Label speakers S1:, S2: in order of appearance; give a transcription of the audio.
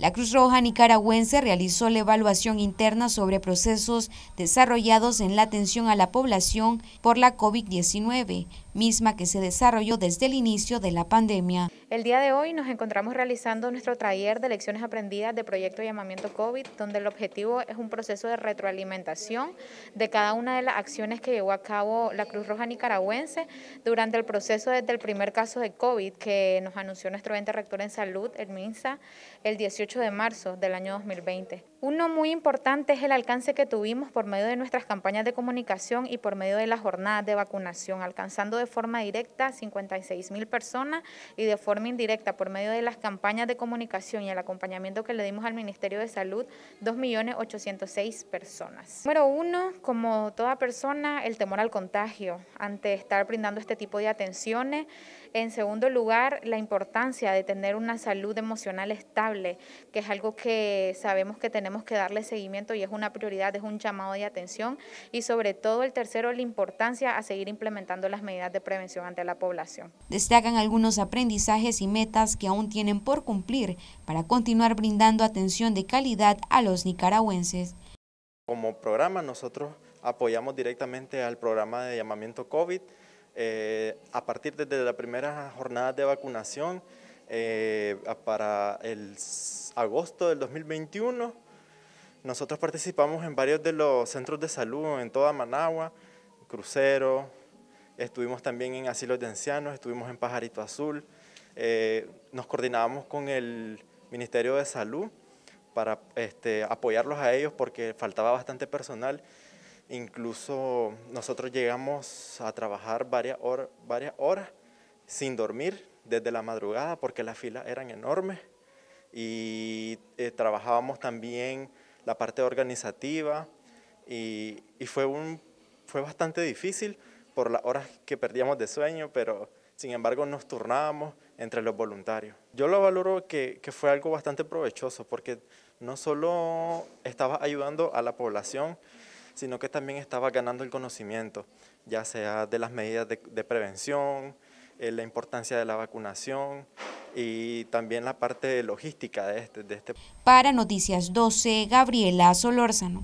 S1: La Cruz Roja nicaragüense realizó la evaluación interna sobre procesos desarrollados en la atención a la población por la COVID-19, misma que se desarrolló desde el inicio de la pandemia.
S2: El día de hoy nos encontramos realizando nuestro taller de lecciones aprendidas de proyecto llamamiento COVID, donde el objetivo es un proceso de retroalimentación de cada una de las acciones que llevó a cabo la Cruz Roja Nicaragüense durante el proceso desde el primer caso de COVID que nos anunció nuestro ente rector en salud, el MINSA, el 18 de marzo del año 2020. Uno muy importante es el alcance que tuvimos por medio de nuestras campañas de comunicación y por medio de las jornadas de vacunación, alcanzando de forma directa 56 mil personas y de forma indirecta por medio de las campañas de comunicación y el acompañamiento que le dimos al Ministerio de Salud, 2.806.000 personas. Número uno, como toda persona, el temor al contagio ante estar brindando este tipo de atenciones. En segundo lugar, la importancia de tener una salud emocional estable, que es algo que sabemos que tenemos tenemos que darle seguimiento y es una prioridad, es un llamado de atención y sobre todo el tercero, la importancia a seguir implementando las medidas de prevención ante la población.
S1: Destacan algunos aprendizajes y metas que aún tienen por cumplir para continuar brindando atención de calidad a los nicaragüenses.
S3: Como programa nosotros apoyamos directamente al programa de llamamiento COVID. Eh, a partir desde la primera jornada de vacunación eh, para el agosto del 2021 nosotros participamos en varios de los centros de salud en toda Managua, Crucero, estuvimos también en asilos de ancianos, estuvimos en Pajarito Azul, eh, nos coordinábamos con el Ministerio de Salud para este, apoyarlos a ellos porque faltaba bastante personal. Incluso nosotros llegamos a trabajar varias, varias horas sin dormir desde la madrugada porque las filas eran enormes y eh, trabajábamos también la parte organizativa y, fue, bastante difícil por las horas que perdíamos de sueño, pero sin embargo nos turnábamos entre los voluntarios. Yo lo valoro que, fue algo bastante provechoso porque no solo estaba ayudando a la población, sino que también estaba ganando el conocimiento, ya sea de las medidas de prevención, eh, la importancia de la vacunación y también la parte logística de este, de este.
S1: Para Noticias 12, Gabriela Solórzano.